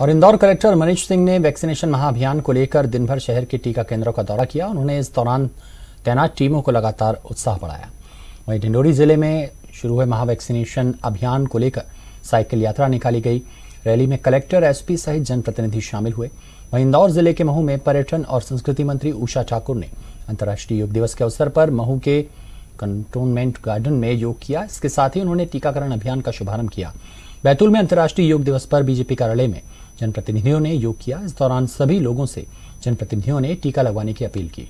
और इंदौर कलेक्टर मनीष सिंह ने वैक्सीनेशन महाअभियान को लेकर दिनभर शहर के टीका केंद्रों का दौरा किया उन्होंने इस दौरान तैनात टीमों को लगातार उत्साह बढ़ाया वहीं डिंडोरी जिले में शुरू हुए महावैक्सीनेशन अभियान को लेकर साइकिल यात्रा निकाली गई रैली में कलेक्टर एसपी सहित जनप्रतिनिधि शामिल हुए वहीं इंदौर जिले के महू में पर्यटन और संस्कृति मंत्री उषा ठाकुर ने अंतर्राष्ट्रीय योग दिवस के अवसर पर महू के कंटोनमेंट गार्डन में योग किया इसके साथ ही उन्होंने टीकाकरण अभियान का शुभारंभ किया बैतूल में अंतर्राष्ट्रीय योग दिवस पर बीजेपी कार्यालय में जनप्रतिनिधियों ने योग किया इस दौरान सभी लोगों से जनप्रतिनिधियों ने टीका लगवाने की अपील की